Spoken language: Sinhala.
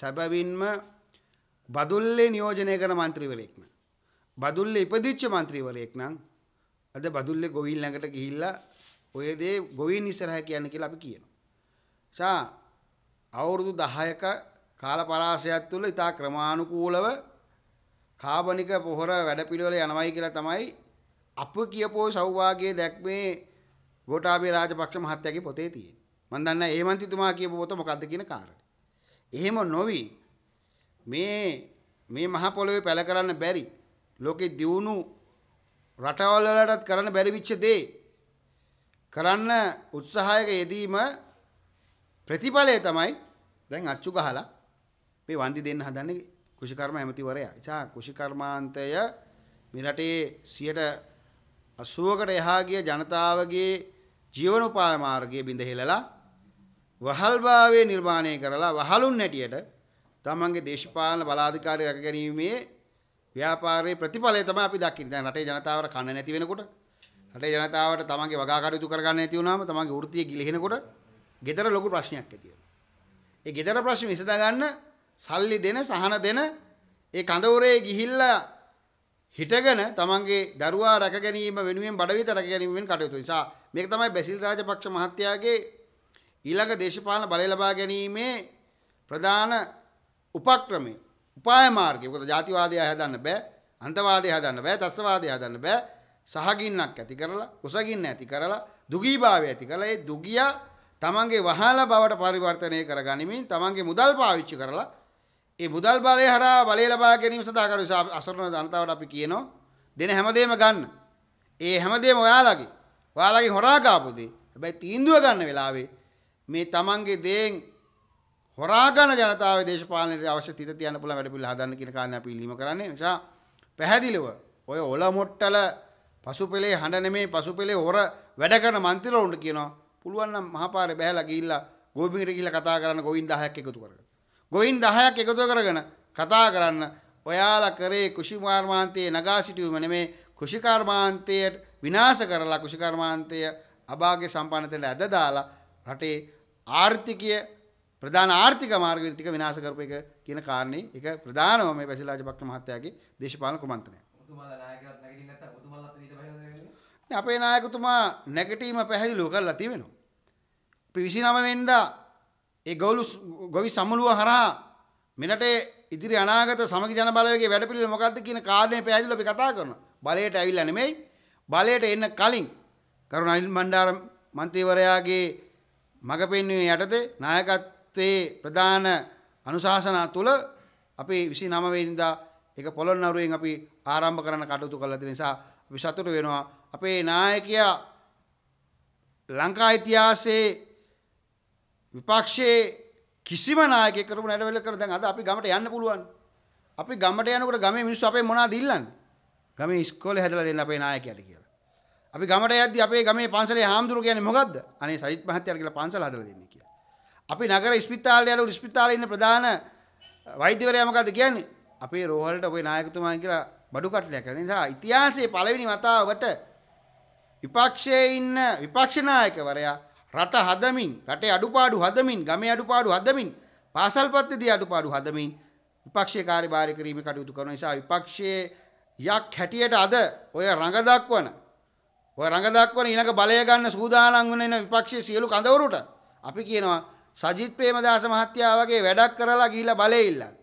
සැබවින්ම බදුල්ලේ නියෝජනය කරන මන්ත්‍රීවරයෙක් නම් බදුල්ලේ ඉපදිච්ච මන්ත්‍රීවරයෙක් නම් අද බදුල්ලේ ගොවීන් ළඟට ගිහිල්ලා ඔය දේ ගොවීන් ඉස්සරහ කියන්නේ කියලා අපි කියනවා. සා අවුරුදු 10ක කාල පරාසයක් තුළ ඉතා ක්‍රමානුකූලව කාබනික පොහොර වැඩපිළිවෙල යනවායි කියලා තමයි අප කියපෝ සෞභාගයේ දැක්මේ ගෝඨාභය රාජපක්ෂ මහත්තයාගේ පොතේ තියෙන්නේ. මම දන්නේ ඒ මන්ත්‍රීතුමා කියපු පොත මොකද්ද කියන කාරණේ. එහෙම නොවි මේ මේ මහ පොළොවේ පැල කරන්න බැරි ලෝකේ දියුණු රටවල් වලටත් කරන්න බැරි විච්ච දේ කරන්න උත්සාහයක යෙදීම ප්‍රතිඵලය තමයි දැන් අච්චු ගහලා මේ වන්දි දෙන්න හදන්නේ කුෂිකර්ම ඇමතිවරයා. එචා කුෂිකර්මාන්තය මෙරටේ 80කට එහා ගිය ජනතාවගේ ජීවනෝපාය මාර්ගයේ බිඳ හෙලලා වහල්භාවය නිර්මාණය කරලා වහලුන් හැටියට තමන්ගේ දේශපාලන බලාධිකාරී රැකගැනීමේ ව්‍යාපාරයේ ප්‍රතිඵලය තමයි අපි දකින්නේ. දැන් රටේ ජනතාවට කන නැති වෙනකොට රටේ ජනතාවට තමන්ගේ වගා කටයුතු කරගන්න නැති වුණාම තමන්ගේ වෘත්තිය ගිලිහෙනකොට gedara ලොකු ප්‍රශ්නයක් ඇති වෙනවා. ඒ gedara ප්‍රශ්නේ විසඳා ගන්න සල්ලි දෙන සහන දෙන ඒ කඳවුරේ ගිහිල්ලා හිටගෙන තමන්ගේ දරුවා රැක ගැනීම වෙනුවෙන් බඩවිත රැක ගැනීම වෙන කටයුතු නිසා මේක තමයි බැසිල් රාජපක්ෂ මහත්තයාගේ ඊළඟ දේශපාලන බලය ලබා ගැනීමේ ප්‍රධාන උපක්‍රමය උපාය මාර්ගය මොකද ජාතිවාදය හදන්න බෑ අන්තවාදය හදන්න බෑ තස්වාදය හදන්න බෑ සහගින්නක් ඇති කරලා කුසගින්න ඇති කරලා දුගීභාවය ඇති කරලා ඒ දුගියා තමන්ගේ වහාල බවට පරිවර්තනය කරගනිමින් තමන්ගේ මුදල් පාවිච්චි කරලා ඒ මුදල් බලය හරහා බලය ලබා ගැනීම සඳහා කරු අසරණ ජනතාවට අපි කියනවා දෙන හැමදේම ගන්න. ඒ හැමදේම ඔයාලගේ. ඔයාලගේ හොරා කාපු දේ. හැබැයි තීන්දුව ගන්න වෙලාවේ මේ තමන්ගේ දේෙන් හොරාගන ජනතාව දේශපාලනයට අවශ්‍ය තිත තියන්න පුළුවන් වැඩපිළිවෙල හදන්න කියන කාරණා අපි ඉල්ලීම කරන්නේ. නිසා පැහැදිලිව ඔය ඔල මොට්ටල පසුපෙළේ හඬ නෙමේ පසුපෙළේ හොර වැඩ කරන മന്ത്രിවරුන්ට කියනවා පුළුවන් නම් මහපාරේ බැහැලා ගිහිල්ලා ගෝබිමිට ගිහිල්ලා කතා කරන්න ගොවින් 10ක් එකතු කරගන්න. ගොයින් දහයක් එකතු කරගෙන කතා කරන්න ඔයාලා කරේ කුෂිමාර්මාන්තයේ නගා සිටියුම නෙමේ කුෂිකර්මාන්තයට විනාශ කරලා කුෂිකර්මාන්තය අභාග්‍ය සම්පන්නතට ඇද දාලා රටේ ආර්ථිකය ප්‍රධාන ආර්ථික මාර්ග ටික විනාශ කරපු එක කියන කාරණේ ඒක ප්‍රධානම මේ බැසිල් රාජපක්ෂ මහත්තයාගේ දේශපාලන කුමන්ත්‍රණය. අපේ නායකතුමා නැගිටීම පැහැදිලිව කරලා තියෙනවා. අපි 29 වෙනිදා ඒ ගොවි ගොවි සමුළුව හරහා මෙරටේ ඉදිරි අනාගත සමගි ජන බලවේගයේ වැඩපිළිවෙල මොකක්ද කියන කාරණේ පැහැදිලිව අපි කතා කරනවා. බලයට ඇවිල්ලා නෙමෙයි බලයට එන්න කලින් කරුණානිල් මණ්ඩාර මන්ත්‍රීවරයාගේ මඟ පෙන්වීම යටතේ නායකත්වයේ ප්‍රධාන අනුශාසනා තුල අපේ 29 වෙනිදා ඒක පොළොන්නරුවෙන් අපි ආරම්භ කරන කටයුතු කළ නිසා අපි සතුටු වෙනවා අපේ නායකයා ලංකා ඉතිහාසයේ විපක්ෂයේ කිසිම නායකයෙක් කරපු නැරවල කර දැන් අද අපි ගමට යන්න පුළුවන්. අපි ගමට යනකොට ගමේ මිනිස්සු අපේ මොනවද ඉල්ලන්නේ? ගමේ ඉස්කෝලේ හැදලා දෙන්න අපේ නායකයාට කියලා. අපි ගමට යද්දි අපේ ගමේ පන්සලේ හාමුදුරුවෝ කියන්නේ මොකද්ද? අනේ සජිත් මහත්තයාට කියලා පන්සල හදලා දෙන්න කියලා. අපි නගර ස්පිතාලේ යන ස්පිතාලේ ඉන්න ප්‍රධාන වෛද්‍යවරයා මොකද්ද කියන්නේ? අපේ රෝහලට ඔබේ නායකතුමා කියලා බඩු කට්ලයක් කරන නිසා ඉතිහාසයේ පළවෙනි වතාවට විපක්ෂයේ ඉන්න විපක්ෂ නායකවරයා රට හදමින් රටේ අඩුපාඩු හදමින් ගමේ අඩුපාඩු හදමින් පාසල්පත්තිදී අඩුපාඩු හදමින් විපක්ෂයේ කාර්යභාරය කිරීමේ කටයුතු කරන නිසා විපක්ෂයේ යක් හැටියට අද ඔය රඟ දක්වන ඔය රඟ දක්වන ඊළඟ බලය ගන්න සූදානම් වෙන විපක්ෂයේ සියලු කඳවුරට අපි කියනවා සජිත් ප්‍රේමදාස මහත්තයා වගේ වැඩක් කරලා ගිහිල්ලා බලේ ඉල්ලන්න.